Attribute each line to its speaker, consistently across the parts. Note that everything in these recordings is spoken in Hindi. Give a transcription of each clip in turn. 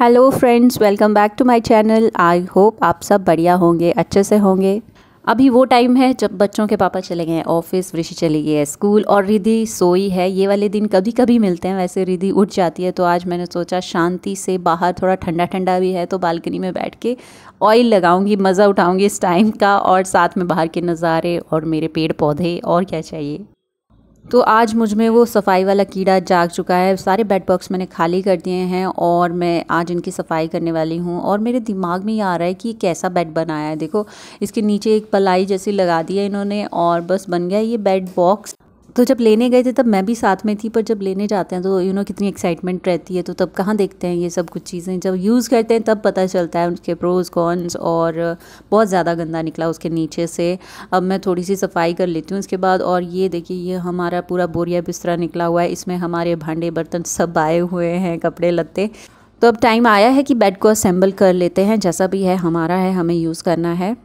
Speaker 1: hello friends welcome back to my channel I hope आप सब बढ़िया होंगे अच्छे से होंगे अभी वो टाइम है जब बच्चों के पापा चले गए ऑफिस ऋषि चली गई है स्कूल और रिधि सोई है ये वाले दिन कभी कभी मिलते हैं वैसे रिधि उठ जाती है तो आज मैंने सोचा शांति से बाहर थोड़ा ठंडा ठंडा भी है तो बालकनी में बैठ के ऑयल लगाऊंगी मज़ा उठाऊंगी इस टाइम का और साथ में बाहर के नज़ारे और मेरे पेड़ पौधे और क्या चाहिए तो आज मुझ में वो सफाई वाला कीड़ा जाग चुका है सारे बेड बॉक्स मैंने खाली कर दिए हैं और मैं आज इनकी सफाई करने वाली हूँ और मेरे दिमाग में ये आ रहा है कि ये कैसा बेड बनाया है देखो इसके नीचे एक पलाई जैसी लगा दी है इन्होंने और बस बन गया ये बेड बॉक्स तो जब लेने गए थे तब मैं भी साथ में थी पर जब लेने जाते हैं तो यू नो कितनी एक्साइटमेंट रहती है तो तब कहाँ देखते हैं ये सब कुछ चीज़ें जब यूज़ करते हैं तब पता चलता है उसके प्रोज कॉन्स और बहुत ज़्यादा गंदा निकला उसके नीचे से अब मैं थोड़ी सी सफाई कर लेती हूँ उसके बाद और ये देखिए ये हमारा पूरा बोरिया बिस्तरा निकला हुआ है इसमें हमारे भांडे बर्तन सब आए हुए हैं कपड़े लत्ते तो अब टाइम आया है कि बेड को असेंबल कर लेते हैं जैसा भी है हमारा है हमें यूज़ करना है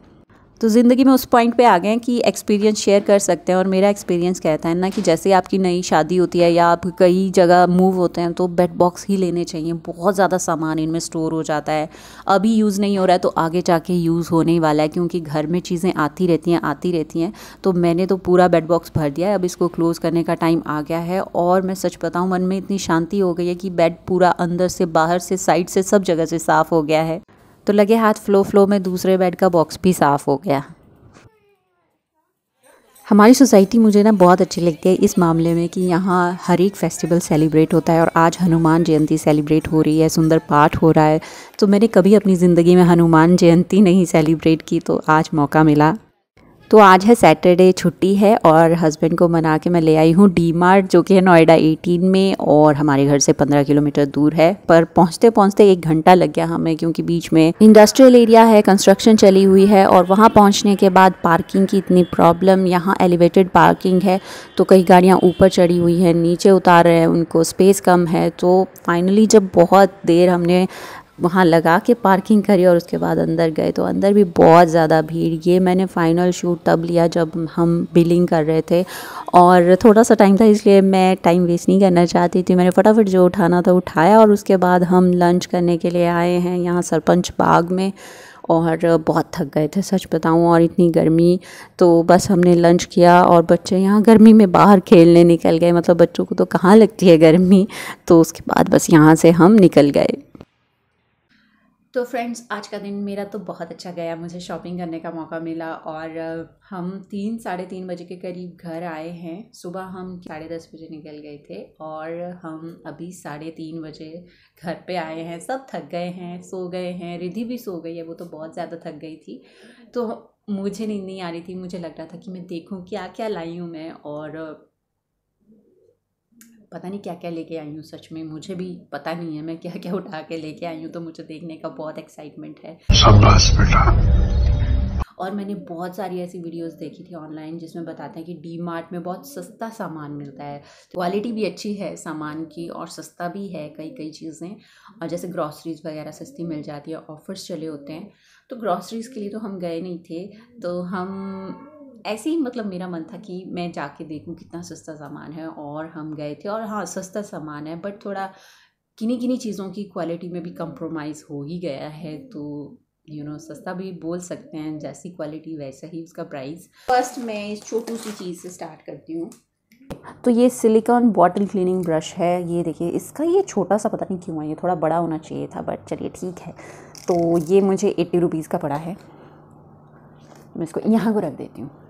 Speaker 1: तो ज़िंदगी में उस पॉइंट पे आ गए हैं कि एक्सपीरियंस शेयर कर सकते हैं और मेरा एक्सपीरियंस कहता है ना कि जैसे आपकी नई शादी होती है या आप कई जगह मूव होते हैं तो बेड बॉक्स ही लेने चाहिए बहुत ज़्यादा सामान इनमें स्टोर हो जाता है अभी यूज़ नहीं हो रहा है तो आगे जाके यूज़ होने ही वाला है क्योंकि घर में चीज़ें आती रहती हैं आती रहती हैं तो मैंने तो पूरा बेड बॉक्स भर दिया है अब इसको क्लोज़ करने का टाइम आ गया है और मैं सच बताऊँ मन में इतनी शांति हो गई है कि बेड पूरा अंदर से बाहर से साइड से सब जगह से साफ़ हो गया है तो लगे हाथ फ्लो फ्लो में दूसरे बेड का बॉक्स भी साफ़ हो गया हमारी सोसाइटी मुझे ना बहुत अच्छी लगती है इस मामले में कि यहाँ हर एक फेस्टिवल सेलिब्रेट होता है और आज हनुमान जयंती सेलिब्रेट हो रही है सुंदर पाठ हो रहा है तो मैंने कभी अपनी ज़िंदगी में हनुमान जयंती नहीं सेलिब्रेट की तो आज मौका मिला तो आज है सैटरडे छुट्टी है और हस्बैंड को मना के मैं ले आई हूँ डी मार्ट जो कि है नोएडा 18 में और हमारे घर से 15 किलोमीटर दूर है पर पहुँचते पहुँचते एक घंटा लग गया हमें क्योंकि बीच में इंडस्ट्रियल एरिया है कंस्ट्रक्शन चली हुई है और वहाँ पहुँचने के बाद पार्किंग की इतनी प्रॉब्लम यहाँ एलिवेटेड पार्किंग है तो कई गाड़ियाँ ऊपर चढ़ी हुई हैं नीचे उतार रहे हैं उनको स्पेस कम है तो फाइनली जब बहुत देर हमने वहाँ लगा के पार्किंग करी और उसके बाद अंदर गए तो अंदर भी बहुत ज़्यादा भीड़ ये मैंने फ़ाइनल शूट तब लिया जब हम बिलिंग कर रहे थे और थोड़ा सा टाइम था इसलिए मैं टाइम वेस्ट नहीं करना चाहती थी मैंने फटाफट जो उठाना था उठाया और उसके बाद हम लंच करने के लिए आए हैं यहाँ सरपंच बाग में और बहुत थक गए थे सच बताऊँ और इतनी गर्मी तो बस हमने लंच किया और बच्चे यहाँ गर्मी में बाहर खेलने निकल गए मतलब बच्चों को तो कहाँ लगती है गर्मी तो उसके बाद बस यहाँ से हम निकल गए तो फ्रेंड्स आज का दिन मेरा तो बहुत अच्छा गया मुझे शॉपिंग करने का मौका मिला और हम तीन साढ़े तीन बजे के करीब घर आए हैं सुबह हम साढ़े दस बजे निकल गए थे और हम अभी साढ़े तीन बजे घर पे आए हैं सब थक गए हैं सो गए हैं रिधि भी सो गई है वो तो बहुत ज़्यादा थक गई थी तो मुझे नींद नहीं आ रही थी मुझे लग रहा था कि मैं देखूँ क्या क्या लाई हूँ मैं और पता नहीं क्या क्या लेके आई हूँ सच में मुझे भी पता नहीं है मैं क्या क्या उठा के लेके आई हूँ तो मुझे देखने का बहुत एक्साइटमेंट है और मैंने बहुत सारी ऐसी वीडियोस देखी थी ऑनलाइन जिसमें बताते हैं कि डी मार्ट में बहुत सस्ता सामान मिलता है क्वालिटी भी अच्छी है सामान की और सस्ता भी है कई कई चीज़ें और जैसे ग्रॉसरीज़ वगैरह सस्ती मिल जाती है ऑफ़र्स चले होते हैं तो ग्रॉसरीज़ के लिए तो हम गए नहीं थे तो हम ऐसे ही मतलब मेरा मन था कि मैं जाके देखूँ कितना सस्ता सामान है और हम गए थे और हाँ सस्ता सामान है बट थोड़ा किन्हीं किन्हीं चीज़ों की क्वालिटी में भी कंप्रोमाइज़ हो ही गया है तो यू you नो know, सस्ता भी बोल सकते हैं जैसी क्वालिटी वैसा ही उसका प्राइस फर्स्ट मैं इस छोटू सी चीज़ से स्टार्ट करती हूँ तो ये सिलिकॉन बॉटल क्लीनिंग ब्रश है ये देखिए इसका ये छोटा सा पता नहीं क्यों है ये थोड़ा बड़ा होना चाहिए था बट चलिए ठीक है तो ये मुझे एट्टी रुपीज़ का पड़ा है मैं इसको यहाँ को रख देती हूँ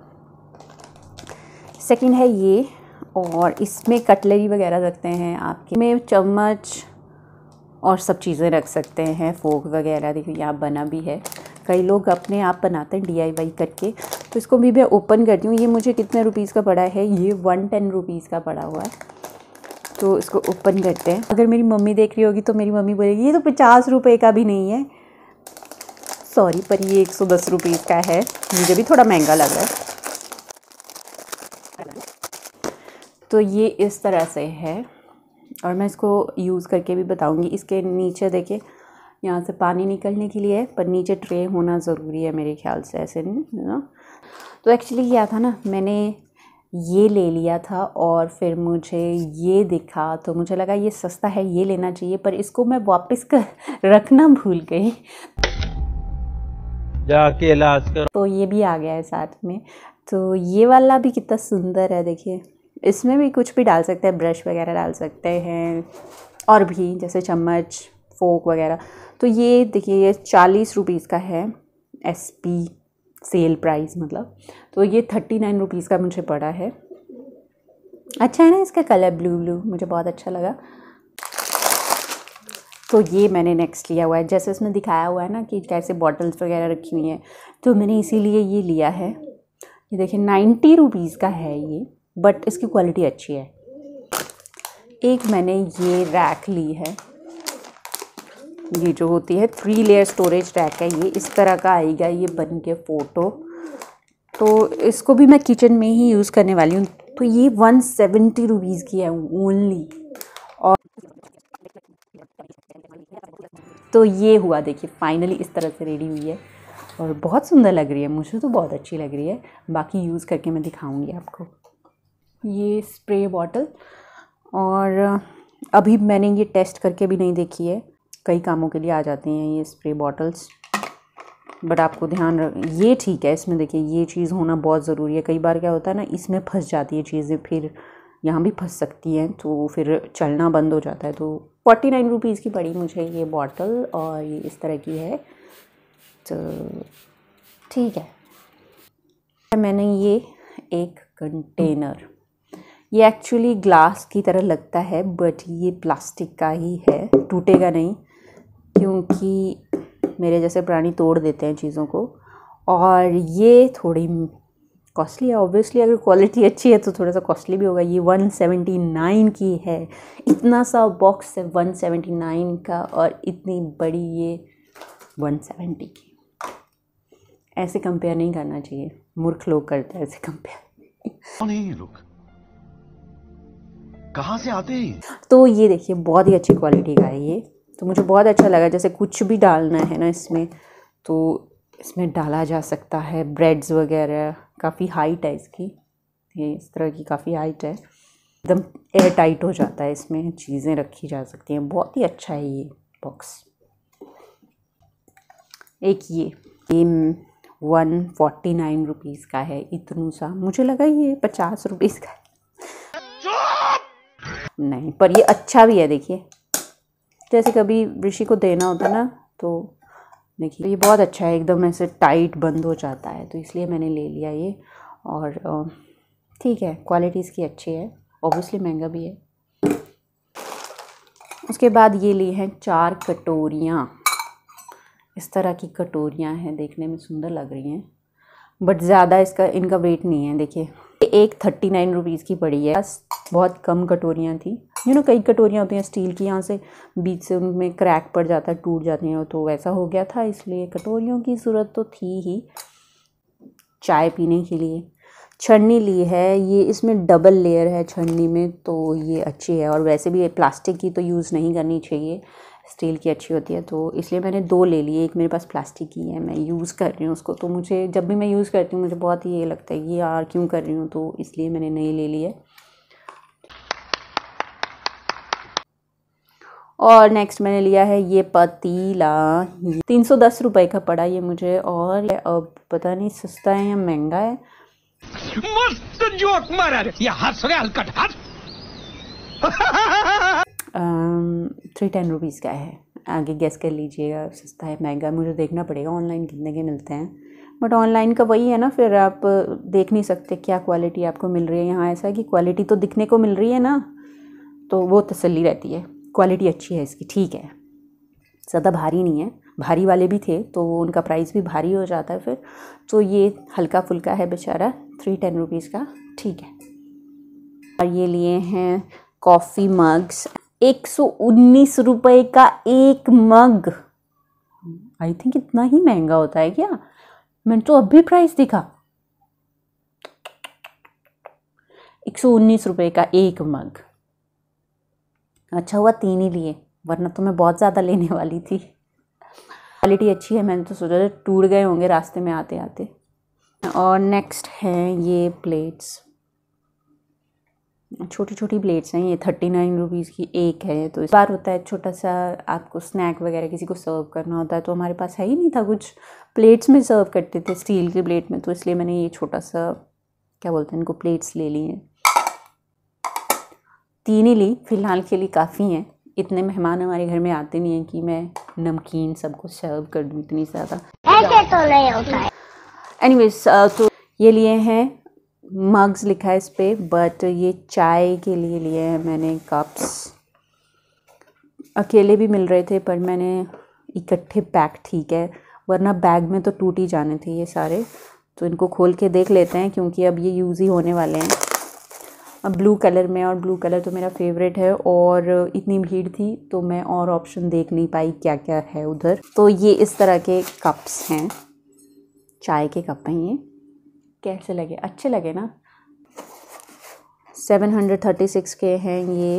Speaker 1: सेकंड है ये और इसमें कटलरी वगैरह रखते हैं आपके में चम्मच और सब चीज़ें रख सकते हैं फोक वगैरह देखिए यहाँ बना भी है कई लोग अपने आप बनाते हैं डीआईवाई करके तो इसको भी मैं ओपन करती हूँ ये मुझे कितने रुपीज़ का पड़ा है ये वन टेन रुपीज़ का पड़ा हुआ है तो इसको ओपन करते हैं अगर मेरी मम्मी देख रही होगी तो मेरी मम्मी बोलेगी ये तो पचास रुपये का भी नहीं है सॉरी पर ये एक सौ दस रुपीज़ का है मुझे भी थोड़ा महंगा रहा है तो ये इस तरह से है और मैं इसको यूज़ करके भी बताऊंगी इसके नीचे देखिए यहाँ से पानी निकलने के लिए पर नीचे ट्रे होना ज़रूरी है मेरे ख्याल से ऐसे ना तो एक्चुअली क्या था ना मैंने ये ले लिया था और फिर मुझे ये दिखा तो मुझे लगा ये सस्ता है ये लेना चाहिए पर इसको मैं वापस कर रखना भूल गई जाके इलाज करो तो ये भी आ गया है साथ में तो ये वाला भी कितना सुंदर है देखिए इसमें भी कुछ भी डाल सकते हैं ब्रश वगैरह डाल सकते हैं और भी जैसे चम्मच फोक वगैरह तो ये देखिए ये चालीस रुपीज़ का है एस पी सेल प्राइस मतलब तो ये थर्टी नाइन रुपीज़ का मुझे पड़ा है अच्छा है ना इसका कलर ब्लू ब्लू मुझे बहुत अच्छा लगा तो ये मैंने नेक्स्ट लिया हुआ है जैसे इसमें दिखाया हुआ है ना कि कैसे बॉटल्स वगैरह रखी हुई हैं तो मैंने इसीलिए ये लिया है ये देखिए नाइन्टी रुपीज़ का है ये बट इसकी क्वालिटी अच्छी है एक मैंने ये रैक ली है ये जो होती है थ्री लेयर स्टोरेज रैक है ये इस तरह का आएगा ये बन के फ़ोटो तो इसको भी मैं किचन में ही यूज़ करने वाली हूँ तो ये वन सेवेंटी रुपीज़ की है ओनली और तो ये हुआ देखिए फाइनली इस तरह से रेडी हुई है और बहुत सुंदर लग रही है मुझे तो बहुत अच्छी लग रही है बाकी यूज़ करके मैं दिखाऊंगी आपको ये स्प्रे बॉटल और अभी मैंने ये टेस्ट करके भी नहीं देखी है कई कामों के लिए आ जाते हैं ये स्प्रे बॉटल्स बट आपको ध्यान रख ये ठीक है इसमें देखिए ये चीज़ होना बहुत ज़रूरी है कई बार क्या होता है ना इसमें फंस जाती है चीज़ें फिर यहाँ भी फंस सकती हैं तो फिर चलना बंद हो जाता है तो फोर्टी नाइन रुपीज़ की पड़ी मुझे ये बॉटल और ये इस तरह की है तो ठीक है मैंने ये एक कंटेनर ये एक्चुअली ग्लास की तरह लगता है बट ये प्लास्टिक का ही है टूटेगा नहीं क्योंकि मेरे जैसे प्राणी तोड़ देते हैं चीज़ों को और ये थोड़ी कॉस्टली है ऑब्वियसली अगर क्वालिटी अच्छी है तो थोड़ा सा कॉस्टली भी होगा ये 179 की है इतना सा बॉक्स है 179 का और इतनी बड़ी ये 170 की ऐसे कंपेयर नहीं करना चाहिए मूर्ख लोग करते हैं ऐसे कंपेयर कहाँ से आते हैं तो ये देखिए बहुत ही अच्छी क्वालिटी का है ये तो मुझे बहुत अच्छा लगा जैसे कुछ भी डालना है ना इसमें तो इसमें डाला जा सकता है ब्रेड्स वगैरह काफ़ी हाइट है इसकी ये इस तरह की काफ़ी हाइट है एकदम एयर टाइट हो जाता है इसमें चीज़ें रखी जा सकती हैं बहुत ही अच्छा है ये बॉक्स एक ये ये वन फोर्टी नाइन रुपीज़ का है इतनू सा मुझे लगा ये पचास रुपीज़ का है नहीं पर ये अच्छा भी है देखिए जैसे कभी ऋषि को देना होता ना तो देखिए तो ये बहुत अच्छा है एकदम ऐसे टाइट बंद हो जाता है तो इसलिए मैंने ले लिया ये और ठीक है क्वालिटी इसकी अच्छी है ओबियसली महंगा भी है उसके बाद ये लिए हैं चार कटोरियाँ इस तरह की कटोरियाँ हैं देखने में सुंदर लग रही हैं बट ज़्यादा इसका इनका वेट नहीं है देखिए एक थर्टी नाइन रुपीज़ की पड़ी है बहुत कम कटोरियाँ थी यू नो कई कटोरियाँ होती हैं स्टील की यहाँ से बीच से उनमें क्रैक पड़ जाता है टूट जाती हैं तो वैसा हो गया था इसलिए कटोरियों की ज़रूरत तो थी ही चाय पीने के लिए छन्नी ली है ये इसमें डबल लेयर है छन्नी में तो ये अच्छी है और वैसे भी प्लास्टिक की तो यूज़ नहीं करनी चाहिए स्टील की अच्छी होती है तो इसलिए मैंने दो ले लिए एक मेरे पास प्लास्टिक की है मैं यूज़ कर रही हूँ उसको तो मुझे जब भी मैं यूज़ करती हूँ मुझे बहुत ये लगता है कि यार क्यों कर रही हूँ तो इसलिए मैंने नई ले ली है और नेक्स्ट मैंने लिया है ये पतीला तीन सौ दस रुपये का पड़ा ये मुझे और अब पता नहीं सस्ता है या महंगा है मस्त जोक मारा ये हंस रहे हलकट हंस थ्री टेन रुपीज़ का है आगे गैस कर लीजिएगा सस्ता है महंगा मुझे देखना पड़ेगा ऑनलाइन कितने के मिलते हैं बट ऑनलाइन का वही है ना फिर आप देख नहीं सकते क्या क्वालिटी आपको मिल रही है यहाँ ऐसा है कि क्वालिटी तो दिखने को मिल रही है ना तो वो तसल्ली रहती है क्वालिटी अच्छी है इसकी ठीक है ज़्यादा भारी नहीं है भारी वाले भी थे तो वो उनका प्राइस भी भारी हो जाता है फिर तो ये हल्का फुल्का है बेचारा थ्री टेन रुपीज़ का ठीक है और ये लिए हैं कॉफ़ी मग्स एक सौ उन्नीस रुपये का एक मग आई थिंक इतना ही महंगा होता है क्या मैंने तो अभी प्राइस देखा एक सौ उन्नीस रुपये का एक मग अच्छा हुआ तीन ही लिए वरना तो मैं बहुत ज़्यादा लेने वाली थी क्वालिटी अच्छी है मैंने तो सोचा टूट गए होंगे रास्ते में आते आते और नेक्स्ट हैं ये प्लेट्स छोटी छोटी प्लेट्स हैं ये थर्टी नाइन रुपीज़ की एक है तो इस बार होता है छोटा सा आपको स्नैक वगैरह किसी को सर्व करना होता है तो हमारे पास है ही नहीं था कुछ प्लेट्स में सर्व करते थे स्टील की प्लेट में तो इसलिए मैंने ये छोटा सा क्या बोलते हैं इनको प्लेट्स ले ली हैं तीन ही ली फ़िलहाल के लिए काफ़ी हैं इतने मेहमान हमारे घर में आते नहीं हैं कि मैं नमकीन सबको सर्व कर दूँ इतनी ज़्यादा एनी वेज तो ये लिए हैं मग्स लिखा है इस पर बट ये चाय के लिए लिए हैं मैंने कप्स अकेले भी मिल रहे थे पर मैंने इकट्ठे पैक ठीक है वरना बैग में तो टूट ही जाने थे ये सारे तो इनको खोल के देख लेते हैं क्योंकि अब ये यूज़ ही होने वाले हैं अब ब्लू कलर में और ब्लू कलर तो मेरा फेवरेट है और इतनी भीड़ थी तो मैं और ऑप्शन देख नहीं पाई क्या क्या है उधर तो ये इस तरह के कप्स हैं चाय के कप हैं ये कैसे लगे अच्छे लगे ना सेवन हंड्रेड थर्टी सिक्स के हैं ये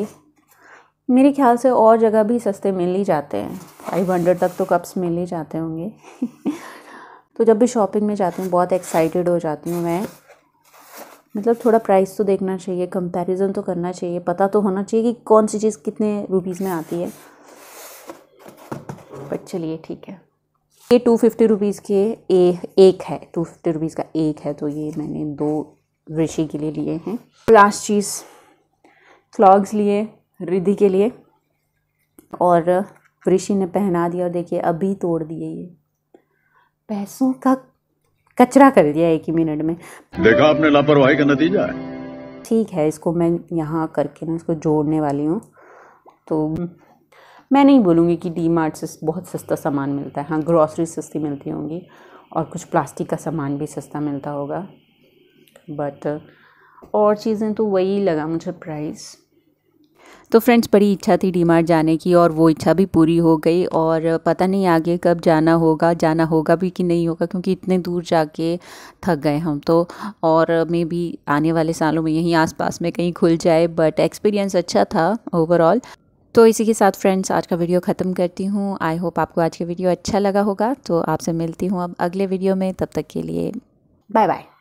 Speaker 1: मेरे ख्याल से और जगह भी सस्ते मिल ही जाते हैं फाइव हंड्रेड तक तो कप्स मिल ही जाते होंगे तो जब भी शॉपिंग में जाती हूँ बहुत एक्साइटेड हो जाती हूँ मैं मतलब थोड़ा प्राइस तो देखना चाहिए कंपैरिजन तो करना चाहिए पता तो होना चाहिए कि कौन सी चीज़ कितने रुपीज़ में आती है बट चलिए ठीक है ये टू फिफ्टी रुपीज़ के ए, एक है टू फिफ्टी रुपीज़ का एक है तो ये मैंने दो ऋषि के लिए लिए हैं लास्ट चीज़ फ्लॉग्स लिए रिद्धि के लिए और ऋषि ने पहना दिया और देखिए अभी तोड़ दिए ये पैसों का कचरा कर दिया एक ही मिनट में
Speaker 2: देखा आपने लापरवाही का नतीजा
Speaker 1: है ठीक है इसको मैं यहाँ करके ना इसको जोड़ने वाली हूँ तो मैं नहीं बोलूँगी कि डी मार्ट से बहुत सस्ता सामान मिलता है हाँ ग्रॉसरी सस्ती मिलती होंगी और कुछ प्लास्टिक का सामान भी सस्ता मिलता होगा बट uh, और चीज़ें तो वही लगा मुझे प्राइस तो फ्रेंड्स बड़ी इच्छा थी मार्ट जाने की और वो इच्छा भी पूरी हो गई और पता नहीं आगे कब जाना होगा जाना होगा भी कि नहीं होगा क्योंकि इतने दूर जाके थक गए हम तो और मे भी आने वाले सालों में यहीं आसपास में कहीं खुल जाए बट एक्सपीरियंस अच्छा था ओवरऑल तो इसी के साथ फ्रेंड्स आज का वीडियो ख़त्म करती हूँ आई होप आपको आज का वीडियो अच्छा लगा होगा तो आपसे मिलती हूँ अब अगले वीडियो में तब तक के लिए बाय बाय